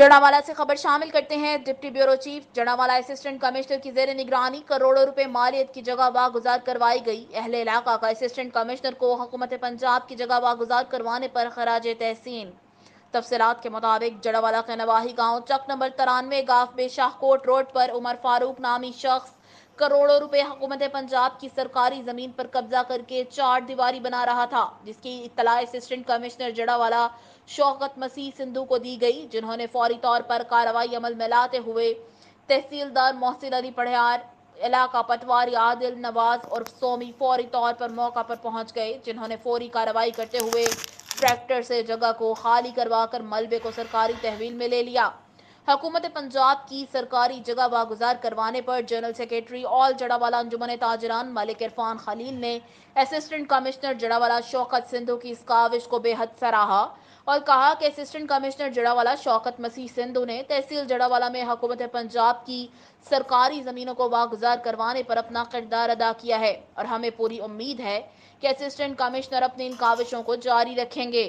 जड़ावाला से खबर शामिल करते हैं deputy bureau chief Jaranwala assistant commissioner की जेर निगरानी करोड़ों रुपए मालियत की जगह वागुजार करवाई गई अहले इलाका का असिस्टेंट कमिश्नर को हुकूमत पंजाब की जगह वागुजार करवाने पर खराज तहसीन तफसलत के मुताबिक जड़ावाला के नवाही गाँव चक नंबर तिरानवे गाफ में शाहकोट रोड पर उमर फारूक नामी शख्स करोड़ों रुपए हुकूमत पंजाब की सरकारी जमीन पर कब्जा करके चार दीवारी बना रहा था जिसकी इतला असिस्टेंट कमिश्नर जड़ावाला शौकत मसीह सिंधु को दी गई जिन्होंने फौरी तौर पर कार्रवाई अमल में लाते हुए तहसीलदार मोहसिन अली पढ़ियार इलाका पटवारी आदिल नवाज और सोमी फौरी तौर पर मौका पर पहुंच गए जिन्होंने फौरी कार्रवाई करते हुए ट्रैक्टर से जगह को खाली करवाकर मलबे को सरकारी तहवील में ले लिया हुकूमत पंजाब की सरकारी जगह बागुजार करवाने पर general secretary all Jaranwala Anjuman Tajran Malik Irfan Khalil ने असिस्टेंट कमिश्नर जड़ावाला शौकत सिंधु की इस काविश को बेहद सराहा और कहा कि असिस्टेंट कमिश्नर जड़ावाला शौकत मसीह सिंधु ने तहसील जड़ावाला में हुकूमत पंजाब की सरकारी ज़मीनों को वागुजार करवाने पर अपना किरदार अदा किया है और हमें पूरी उम्मीद है कि असिस्टेंट कमिश्नर अपनी इन काविशों को जारी रखेंगे